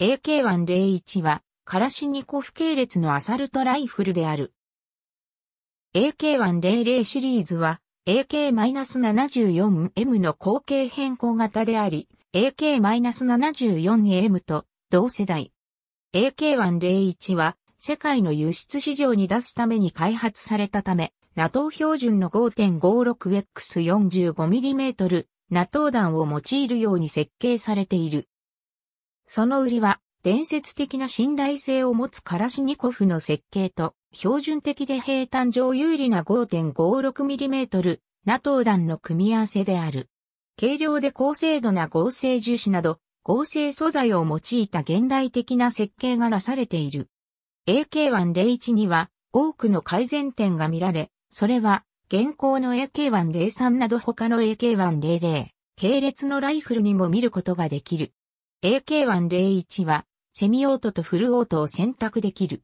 AK101 は、カラシニコフ系列のアサルトライフルである。AK100 シリーズは、AK-74M の後継変更型であり、AK-74M と同世代。AK101 は、世界の輸出市場に出すために開発されたため、NATO 標準の 5.56X45mm NATO 弾を用いるように設計されている。その売りは、伝説的な信頼性を持つカラシニコフの設計と、標準的で平坦上有利な 5.56mm、NATO 弾の組み合わせである。軽量で高精度な合成樹脂など、合成素材を用いた現代的な設計がなされている。AK101 には多くの改善点が見られ、それは現行の AK103 など他の AK100、系列のライフルにも見ることができる。AK101 は、セミオートとフルオートを選択できる。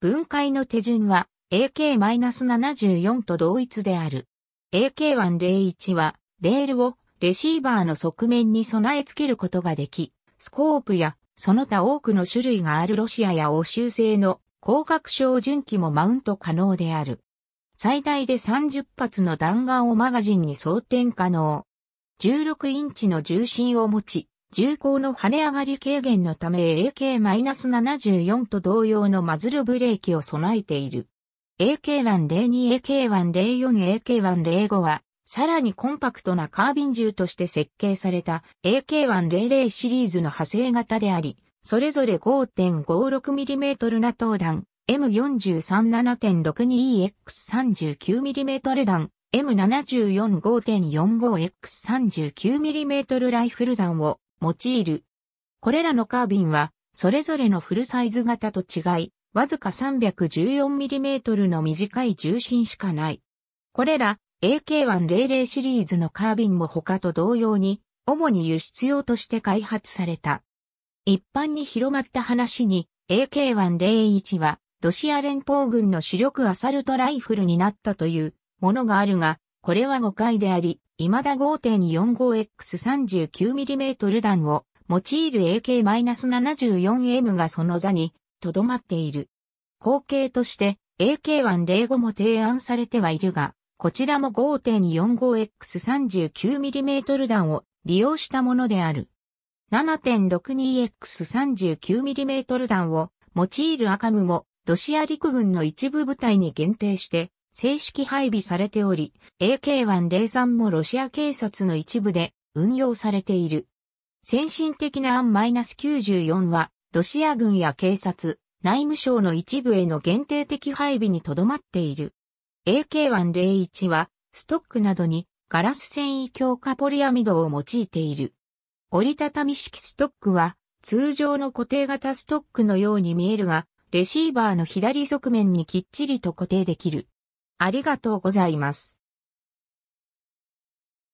分解の手順は、AK-74 と同一である。AK101 は、レールをレシーバーの側面に備え付けることができ、スコープやその他多くの種類があるロシアや欧州製の光学照準器もマウント可能である。最大で30発の弾丸をマガジンに装填可能。16インチの重心を持ち、重工の跳ね上がり軽減のため AK-74 と同様のマズルブレーキを備えている。AK-102、AK-104、AK-105 は、さらにコンパクトなカービン銃として設計された AK-100 シリーズの派生型であり、それぞれ 5.56mm ナトー弾、M437.62EX39mm 弾、M74.45X39mm ライフル弾を用いる。これらのカービンは、それぞれのフルサイズ型と違い、わずか 314mm の短い重心しかない。これら AK100 シリーズのカービンも他と同様に、主に輸出用として開発された。一般に広まった話に、AK101 は、ロシア連邦軍の主力アサルトライフルになったというものがあるが、これは誤解であり、未だ 5.45x39mm 弾を用いる AK-74M がその座にとどまっている。後継として AK-105 も提案されてはいるが、こちらも 5.45x39mm 弾を利用したものである。7.62x39mm 弾を用いるアカムもロシア陸軍の一部部隊に限定して正式配備されており、AK-103 もロシア警察の一部で運用されている。先進的な AN-94 は、ロシア軍や警察、内務省の一部への限定的配備にとどまっている。AK-101 は、ストックなどにガラス繊維強化ポリアミドを用いている。折りたたみ式ストックは、通常の固定型ストックのように見えるが、レシーバーの左側面にきっちりと固定できる。ありがとうございます。